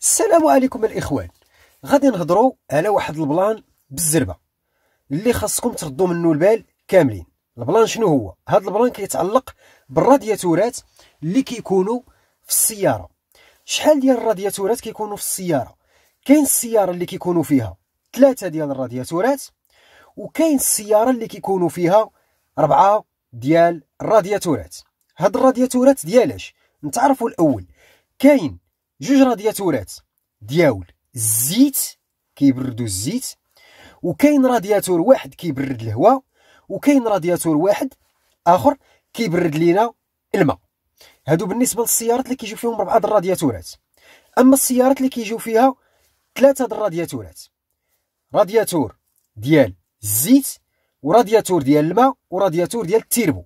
السلام عليكم الاخوان غادي نهضروا على واحد البلان بالزربه اللي خاصكم تردوا منه البال كاملين البلان شنو هو هذا البلان كيتعلق بالرادياتورات اللي كيكونوا في السياره شحال ديال الرادياتورات كيكونوا في السياره كاين السياره اللي كيكونوا فيها ثلاثه ديال الرادياتورات وكاين السياره اللي كيكونوا فيها اربعه ديال الرادياتورات هاد الرادياتورات ديالاش نتعرفوا الاول كاين جوج رادياتورات ديال دياول الزيت كيبردوا الزيت وكاين رادياتور واحد كيبرد الهواء وكاين رادياتور واحد اخر كيبرد لينا الماء هادو بالنسبه للسيارات اللي كيجيو فيهم اربعه الرادياتورات اما السيارات اللي كيجيو فيها ثلاثه الرادياتورات رادياتور ديال الزيت ورادياتور ديال الماء ورادياتور ديال التيربو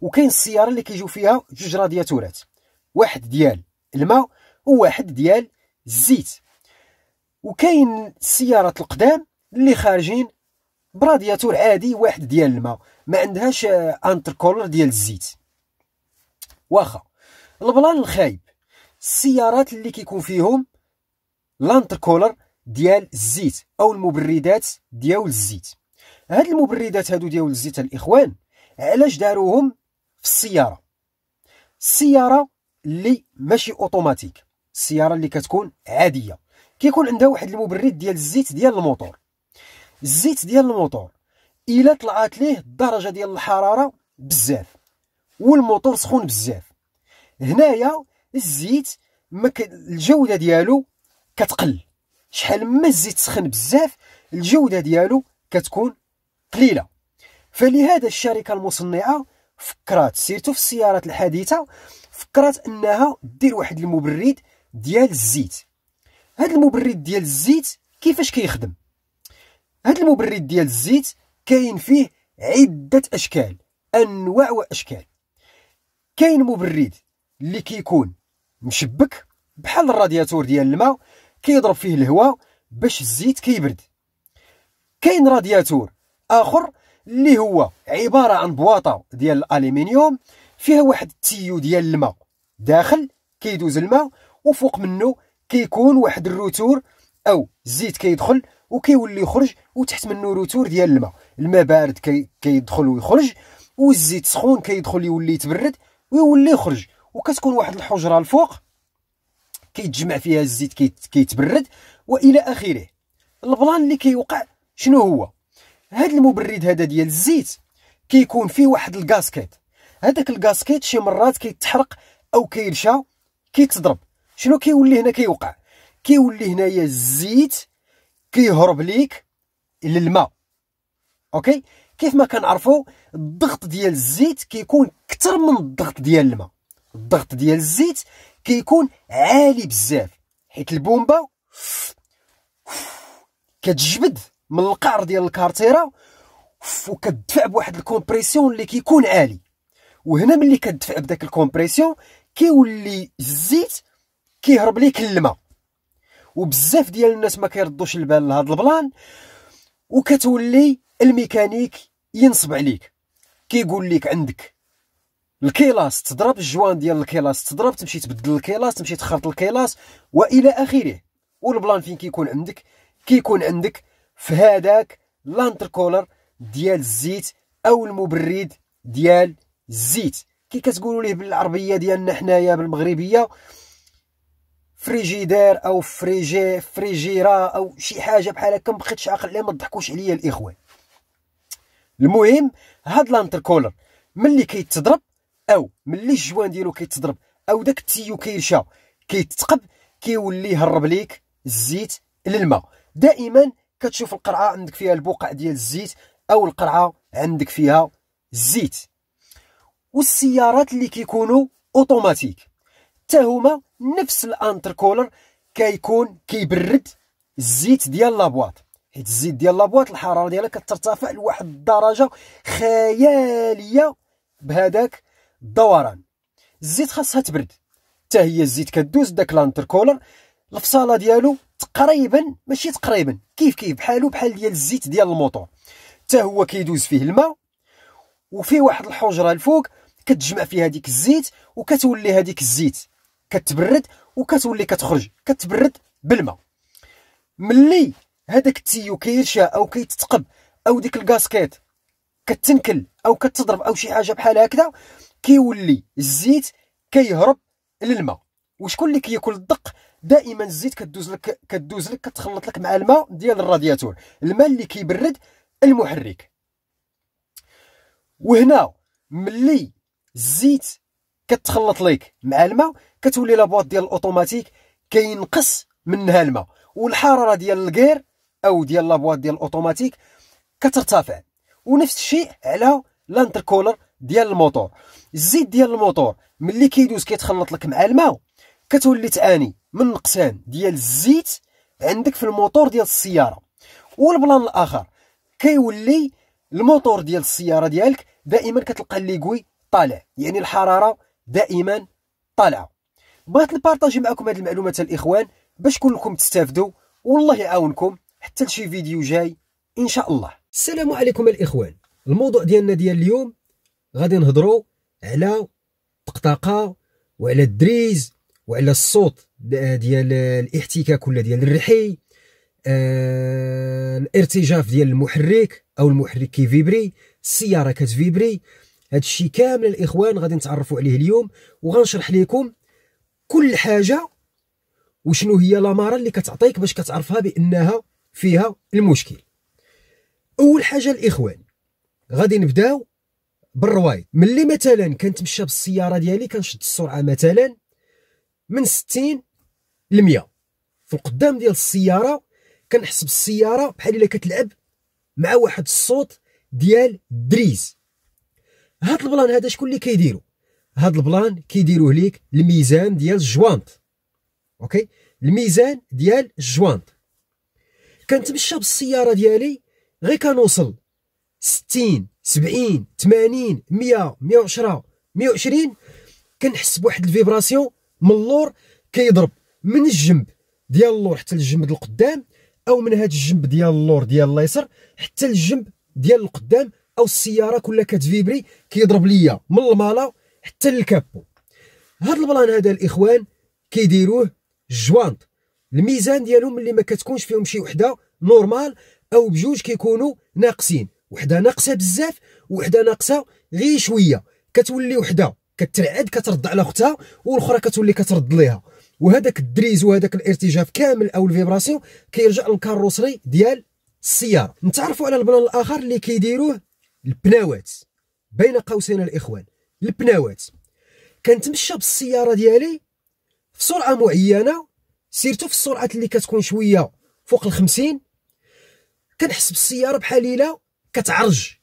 وكاين السياره اللي كيجيو فيها جوج رادياتورات واحد ديال الماء وواحد ديال الزيت وكاين السيارات القدام اللي خارجين برادياتور عادي واحد ديال الماء ما عندهاش انتركولر ديال الزيت واخا البلان الخايب السيارات اللي كيكون فيهم لانتركولر ديال الزيت او المبردات ديال الزيت هاد المبردات هادو ديال الزيت الاخوان علاش داروهم في السياره السياره اللي ماشي اوتوماتيك السياره اللي كتكون عاديه كيكون عندها واحد المبرد ديال الزيت ديال الموتور الزيت ديال الموتور الا طلعت ليه الدرجه ديال الحراره بزاف والموتور سخون بزاف هنايا الزيت مك... الجوده ديالو كتقل شحال ما الزيت سخن بزاف الجوده ديالو كتكون قليله فلهذا الشركه المصنعه فكرات سيرتو في السيارات الحديثه فكرات انها دير واحد المبرد ديال الزيت هذا المبرد ديال الزيت كيفاش كيخدم هذا المبرد ديال الزيت كاين فيه عده اشكال انواع واشكال كاين مبرد اللي كيكون مشبك بحال الرادياتور ديال الماء كيضرب فيه الهواء باش الزيت كيبرد كاين رادياتور اخر اللي هو عباره عن بواطه ديال الالومنيوم فيها واحد التيو ديال الماء داخل كيدوز الماء وفوق منه كيكون واحد الروتور او الزيت كيدخل وكيولي يخرج وتحت منه روتور ديال الماء الماء بارد كي كيدخل ويخرج والزيت سخون كيدخل يولي يتبرد ويولي يخرج وكتكون واحد الحجره الفوق كيتجمع فيها الزيت كيتبرد والى اخره البلان اللي كيوقع شنو هو هذا المبرد هذا ديال الزيت كيكون فيه واحد الكاسكيت هذاك الكاسكيت شي مرات كيتحرق او كيرشى كيتضرب شنو كيولي هنا كيوقع كيولي هنايا الزيت كيهرب ليك للماء اوكي كيف ما كنعرفوا الضغط ديال الزيت كيكون اكثر من الضغط ديال الماء الضغط ديال الزيت كيكون عالي بزاف حيت البومبا كتجبد من القعر ديال الكارتيره وكتدفع بواحد الكومبريسيون اللي كيكون عالي وهنا ملي كتدفع بداك الكومبريسيون كيولي الزيت كيهرب ليك الماء وبزاف ديال الناس ما كيردوش البال لهذا البلان وكتولي الميكانيك ينصب عليك كيقول لك عندك الكيلاس تضرب الجوان ديال الكيلاس تضرب تمشي تبدل الكيلاس تمشي تخرط الكيلاس والى اخره والبلان فين كيكون عندك كيكون عندك في هذاك لانتركولر ديال الزيت او المبرد ديال الزيت كي كتقولوا ليه بالعربيه ديالنا حنايا بالمغربيه فريجيدير او فريجي فريجيرا او شي حاجه بحال هكا مبقيتش عاقل عليها ما تضحكوش عليا الاخوان المهم هاد كولر ملي كيتضرب او ملي الجوان ديالو كيتضرب او داك التيو كيرشا كيتثقب كيولي يهرب ليك الزيت للماء دائما كتشوف القرعه عندك فيها البقع ديال الزيت او القرعه عندك فيها الزيت والسيارات اللي كيكونوا اوتوماتيك حتى هما نفس الانتر كولر كيكون كيبرد الزيت ديال لابواط حيت الزيت ديال لابواط الحراره ديالها كترتفع لواحد الدرجه خياليه بهذاك الدوران الزيت خاصها تبرد حتى هي الزيت كدوز داك كولر الفصاله ديالو تقريبا ماشي تقريبا كيف كيف بحالو بحال ديال الزيت ديال الموطور حتى هو كيدوز فيه الماء وفيه واحد الحجره الفوق كتجمع فيها هذيك الزيت وكتولي هذيك الزيت كتبرد وكتولي كتخرج كتبرد بالماء ملي هذاك التيو كيرشى او كيتثقب او ديك الكاسكيت كتنكل او كتضرب او شي حاجه بحال هكذا كيولي الزيت كيهرب للماء وشكون اللي كياكل الدق دائما الزيت كدوز لك كدوز لك كتخلط لك مع الماء ديال الرادياتور الماء اللي كيبرد المحرك وهنا ملي الزيت كتخلط ليك مع الماء كتولي لابواط ديال الاوتوماتيك كينقص منها الماء والحراره ديال الكير او ديال لابواط ديال الاوتوماتيك كترتفع ونفس الشيء على لانتركولر ديال الموتور الزيت ديال الموتور ملي كيدوز كيتخلط لك مع الماء كتولي تعاني من نقصان ديال الزيت عندك في الموتور ديال السياره والبلان الاخر كيولي الموتور ديال السياره ديالك دائما كتلقى ليكوي طالع يعني الحراره دائما طالعه بغيت نبارطاجي معكم هذه المعلومات الاخوان باش كلكم تستافدوا والله يعاونكم حتى لشي فيديو جاي ان شاء الله السلام عليكم الاخوان الموضوع ديالنا ديال اليوم غادي نهضروا على الطقطقه وعلى الدريز وعلى الصوت ديال الاحتكاك ولا ديال الرحي آه الارتجاف ديال المحرك او المحرك كيفيبري السياره كتفيبري هذا الشيء كامل الاخوان غادي نتعرفوا عليه اليوم وغنشرح لكم كل حاجه وشنو هي لاماره اللي كتعطيك باش كتعرفها بانها فيها المشكل اول حاجه الاخوان غادي نبداو بالروايد ملي مثلا كنتمشى بالسياره ديالي كنشد السرعه مثلا من 60 ل 100 في القدام ديال السياره كنحسب السياره بحال الا كتلعب مع واحد الصوت ديال دريز هاد البلان هذا شكون اللي كيديرو هاد البلان كيديروه ليك الميزان ديال الجوانت اوكي الميزان ديال الجوانت كنتمشى بالسياره ديالي غير كنوصل 60 70 80 100 110 120 كنحس بواحد الفيبراسيون من اللور كيضرب من الجنب ديال اللور حتى الجنب القدام او من هاد الجنب ديال اللور ديال اليسر حتى الجنب ديال القدام او السياره كلها كتفيبري كيضرب ليا من المالا حتى للكابو هذا البلان هذا الاخوان كيديروه جوانط الميزان ديالهم اللي ما كتكونش فيهم شي وحده نورمال او بجوج كيكونوا ناقصين وحده ناقصه بزاف وحده ناقصه غير شويه كتولي وحده كترعد كترد على اختها والاخرى كتولي كترد ليها وهذاك الدريز وهذاك الارتجاف كامل او الفيبراسيون كيرجع للكاروسري ديال السياره نتعرفوا على البلان الاخر اللي كيديروه البناوات بين قوسين الاخوان البناوات كنتمشى بالسياره ديالي في سرعه معينه سيرتو في السرعات اللي كتكون شويه فوق ال 50 كنحس بالسياره بحال الا كتعرج